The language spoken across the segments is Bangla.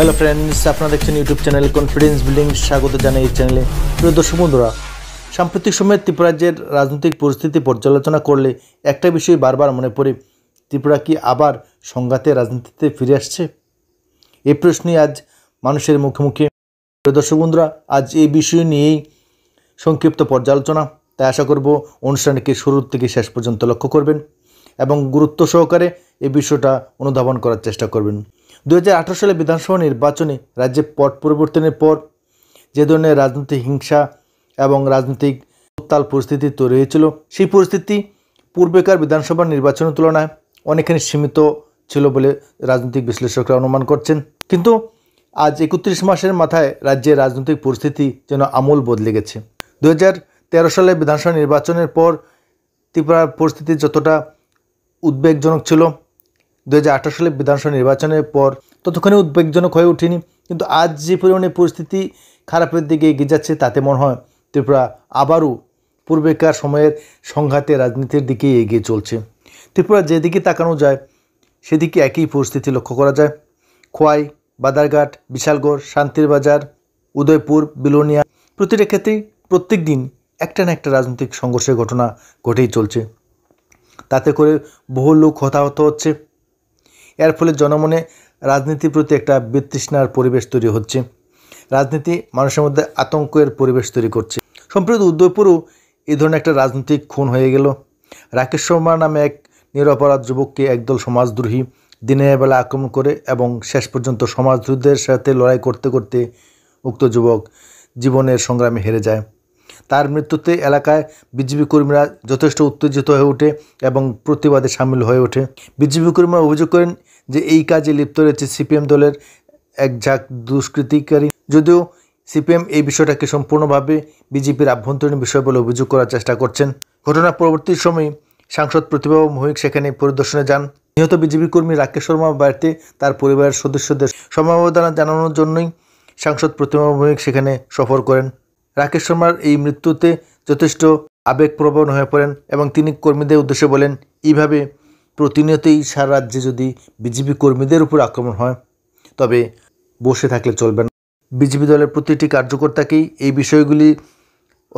হ্যালো ফ্রেন্ডস আপনারা দেখছেন ইউটিউব চ্যানেল কনফিডেন্স বিল্ডিং স্বাগত জানাই এই চ্যানেলে প্রিয় দর্শক বন্ধুরা সাম্প্রতিক সময়ে ত্রিপুরাজ্যের রাজনৈতিক পরিস্থিতি পর্যালোচনা করলে একটা বিষয় বারবার মনে পড়ে ত্রিপুরা কি আবার সংঘাতে রাজনীতিতে ফিরে আসছে এই প্রশ্নে আজ মানুষের মুখে মুখে প্রিয় দর্শক বন্ধুরা আজ এই বিষয় নিয়েই সংক্ষিপ্ত পর্যালোচনা তাই আশা করব অনুষ্ঠানটিকে শুরু থেকে শেষ পর্যন্ত লক্ষ্য করবেন এবং গুরুত্ব সহকারে এই বিষয়টা অনুধাবন করার চেষ্টা করবেন দু সালে বিধানসভা নির্বাচনে রাজ্যে পট পরিবর্তনের পর যে ধরনের রাজনৈতিক হিংসা এবং রাজনৈতিক উত্তাল পরিস্থিতি তৈরি হয়েছিল সেই পরিস্থিতি পূর্বেকার বিধানসভা নির্বাচনের তুলনায় অনেকখানি সীমিত ছিল বলে রাজনৈতিক বিশ্লেষকরা অনুমান করছেন কিন্তু আজ একত্রিশ মাসের মাথায় রাজ্যের রাজনৈতিক পরিস্থিতি যেন আমূল বদলে গেছে দু সালে বিধানসভা নির্বাচনের পর ত্রিপুরার পরিস্থিতি যতটা উদ্বেগজনক ছিল দু সালে বিধানসভা নির্বাচনের পর ততক্ষণে উদ্বেগজনক হয়ে ওঠেনি কিন্তু আজ যে পরিমাণে পরিস্থিতি খারাপের দিকে এগিয়ে যাচ্ছে তাতে মনে হয় ত্রিপুরা আবারও পূর্বেকার সময়ের সংঘাতে রাজনীতির দিকে এগিয়ে চলছে ত্রিপুরা যেদিকে তাকানো যায় সেদিকে একই পরিস্থিতি লক্ষ্য করা যায় খোয়াই বাদারঘাট বিশালগড় শান্তির বাজার উদয়পুর বিলোনিয়া প্রতিটা ক্ষেত্রেই প্রত্যেক দিন একটা না একটা রাজনৈতিক সংঘর্ষের ঘটনা ঘটেই চলছে তাতে করে বহু লোক হতাহত হচ্ছে এর ফলে জনমনে রাজনীতির প্রতি একটা বিতৃষ্ণার পরিবেশ তৈরি হচ্ছে রাজনীতি মানুষের মধ্যে আতঙ্কের পরিবেশ তৈরি করছে সম্প্রতি উদয়পুরও এই ধরনের একটা রাজনৈতিক খুন হয়ে গেল রাকেশ শর্মা নামে এক নিরপরাধ যুবককে একদল সমাজদ্রোহী দিনের বেলা আক্রমণ করে এবং শেষ পর্যন্ত সমাজদ্রোহীদের সাথে লড়াই করতে করতে উক্ত যুবক জীবনের সংগ্রামে হেরে যায় তার মৃত্যুতে এলাকায় বিজেপি কর্মীরা যথেষ্ট উত্তেজিত হয়ে ওঠে এবং প্রতিবাদে সামিল হয়ে ওঠে বিজেপি কর্মীরা অভিযোগ করেন যে এই কাজে লিপ্ত রয়েছে সিপিএম দলের এক ঝাঁক দুষ্কৃতিকারী যদিও সিপিএম এই বিষয়টাকে সম্পূর্ণভাবে বিজেপির আভ্যন্তরীণ বিষয় বলে অভিযোগ করার চেষ্টা করছেন ঘটনা পরবর্তী সময়ে সাংসদ প্রতিভা মহিক সেখানে পরিদর্শনে যান নিহত বিজেপি কর্মী রাকেশ শর্মা বাড়িতে তার পরিবারের সদস্যদের সমবেদনা জানানোর জন্যই সাংসদ প্রতিমা ভৌমিক সেখানে সফর করেন রাকেশ শর্মার এই মৃত্যুতে যথেষ্ট আবেগপ্রবণ হয়ে পড়েন এবং তিনি কর্মীদের উদ্দেশ্যে বলেন এইভাবে প্রতিনিয়তই সারা রাজ্যে যদি বিজেপি কর্মীদের উপর আক্রমণ হয় তবে বসে থাকলে চলবে না বিজেপি দলের প্রতিটি কার্যকর্তাকেই এই বিষয়গুলি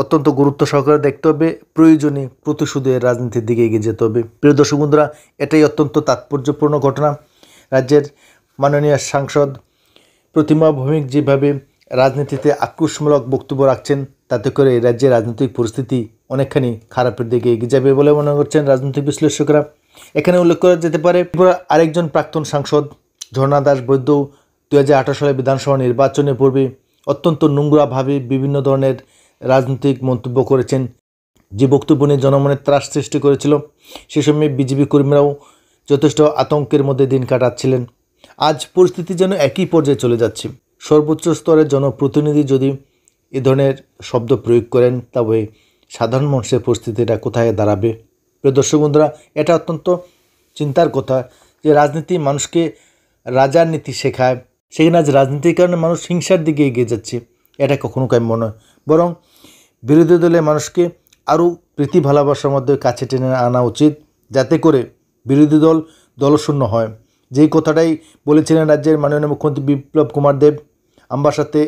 অত্যন্ত গুরুত্ব সহকারে দেখতে হবে প্রয়োজনে প্রতিশোধের রাজনীতির দিকে এগিয়ে যেতে হবে প্রিয় দর্শক বন্ধুরা এটাই অত্যন্ত তাৎপর্যপূর্ণ ঘটনা রাজ্যের মাননীয় সাংসদ প্রতিমা ভৌমিক যেভাবে রাজনীতিতে আক্রোশমূলক বক্তব্য রাখছেন তাতে করে রাজ্যের রাজনৈতিক পরিস্থিতি অনেকখানি খারাপের দিকে এগিয়ে যাবে বলে মনে করছেন রাজনৈতিক বিশ্লেষকরা এখানে উল্লেখ করা যেতে পারে আরেকজন প্রাক্তন সাংসদ ঝর্ণা দাস বৈদ্য দু সালে বিধানসভা নির্বাচনের পূর্বে অত্যন্ত নোংরাভাবে বিভিন্ন ধরনের রাজনৈতিক মন্তব্য করেছেন যে বক্তব্য নিয়ে জনমনে ত্রাস সৃষ্টি করেছিল সে সময় বিজেপি কর্মীরাও যথেষ্ট আতঙ্কের মধ্যে দিন কাটাচ্ছিলেন আজ পরিস্থিতি যেন একই পর্যায়ে চলে যাচ্ছে সর্বোচ্চ স্তরের জনপ্রতিনিধি যদি এ ধরনের শব্দ প্রয়োগ করেন তবে সাধারণ মানুষের পরিস্থিতিটা কোথায় দাঁড়াবে প্রিয় দর্শক বন্ধুরা এটা অত্যন্ত চিন্তার কথা যে রাজনীতি মানুষকে রাজার নীতি শেখায় সেখানে আজ রাজনীতির কারণে মানুষ হিংসার দিকে এগিয়ে যাচ্ছে এটা কখনো মনে নয় বরং বিরোধী দলে মানুষকে আরও প্রীতি ভালোবাসার মধ্যে কাছে টেনে আনা উচিত যাতে করে বিরোধী দল দলশূন্য হয় যেই কথাটাই বলেছিলেন রাজ্যের মাননীয় মুখ্যমন্ত্রী বিপ্লব কুমার দেব সাথে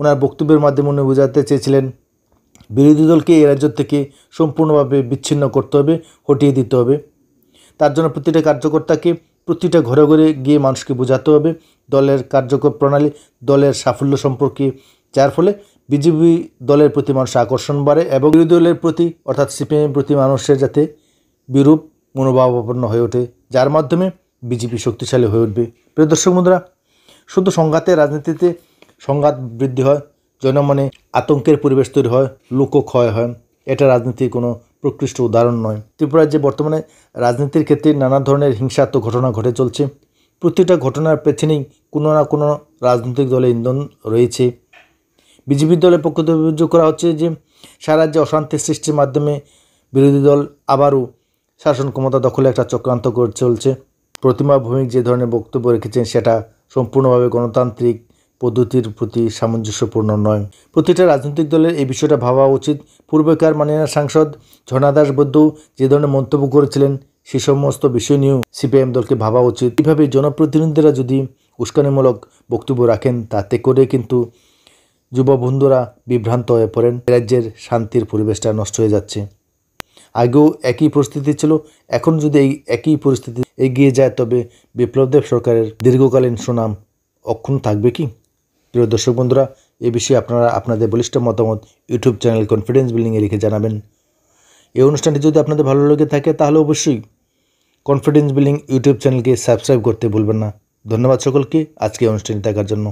ওনার বক্তব্যের মাধ্যমে উনি বোঝাতে চেয়েছিলেন বিরোধী দলকে এই রাজ্য থেকে সম্পূর্ণভাবে বিচ্ছিন্ন করতে হবে হটিয়ে দিতে হবে তার জন্য প্রতিটা কার্যকর্তাকে প্রতিটা ঘরে ঘরে গিয়ে মানুষকে বোঝাতে হবে দলের কার্যকর প্রণালী দলের সাফল্য সম্পর্কে যার ফলে বিজেপি দলের প্রতি মানুষের আকর্ষণ বাড়ে এবং বিরোধী দলের প্রতি অর্থাৎ সিপিএমের প্রতি মানুষের যাতে বিরূপ মনোভাবাপন্ন হয়ে ওঠে যার মাধ্যমে বিজেপি শক্তিশালী হয়ে উঠবে প্রিয় দর্শক বন্ধুরা শুধু সংঘাতে রাজনীতিতে সংঘাত বৃদ্ধি হয় জনমনে আতঙ্কের পরিবেশ তৈরি হয় লোক ক্ষয় হয় এটা রাজনীতির কোনো প্রকৃষ্ট উদাহরণ নয় ত্রিপুরার যে বর্তমানে রাজনীতির ক্ষেত্রে নানা ধরনের হিংসাত্মক ঘটনা ঘটে চলছে প্রতিটা ঘটনার পেছনেই কোনো না কোনো রাজনৈতিক দলে ইন্ধন রয়েছে বিজেপি দলের পক্ষ থেকে অভিযোগ করা হচ্ছে যে সারা রাজ্যে অশান্তি সৃষ্টির মাধ্যমে বিরোধী দল আবারও শাসন ক্ষমতা দখলে একটা চক্রান্ত করে চলছে প্রতিমা ভৌমিক যে ধরনের বক্তব্য রেখেছেন সেটা সম্পূর্ণভাবে গণতান্ত্রিক পদ্ধতির প্রতি সামঞ্জস্যপূর্ণ নয় প্রতিটা রাজনৈতিক দলের এই বিষয়টা ভাবা উচিত পূর্বেকার মানিয়া সাংসদ ঝর্ণাদাস বৈদ্য যে ধরনের মন্তব্য করেছিলেন সে সমস্ত বিষয় নিয়েও সিপিআইএম দলকে ভাবা উচিত এইভাবে জনপ্রতিনিধিরা যদি উস্কানিমূলক বক্তব্য রাখেন তাতে করে কিন্তু যুব বন্ধুরা বিভ্রান্ত হয়ে পড়েন রাজ্যের শান্তির পরিবেশটা নষ্ট হয়ে যাচ্ছে আগেও একই পরিস্থিতি ছিল এখন যদি এই একই পরিস্থিতি এগিয়ে যায় তবে বিপ্লবদেব সরকারের দীর্ঘকালীন সুনাম অক্ষুণ্ণ থাকবে কি প্রিয় দর্শক বন্ধুরা এ বিষয়ে আপনারা আপনাদের বলিষ্ঠ মতামত ইউটিউব চ্যানেল কনফিডেন্স বিল্ডিংয়ে লিখে জানাবেন এই অনুষ্ঠানটি যদি আপনাদের ভালো লেগে থাকে তাহলে অবশ্যই কনফিডেন্স বিল্ডিং ইউটিউব চ্যানেলকে সাবস্ক্রাইব করতে ভুলবেন না ধন্যবাদ সকলকে আজকে অনুষ্ঠানে থাকার জন্য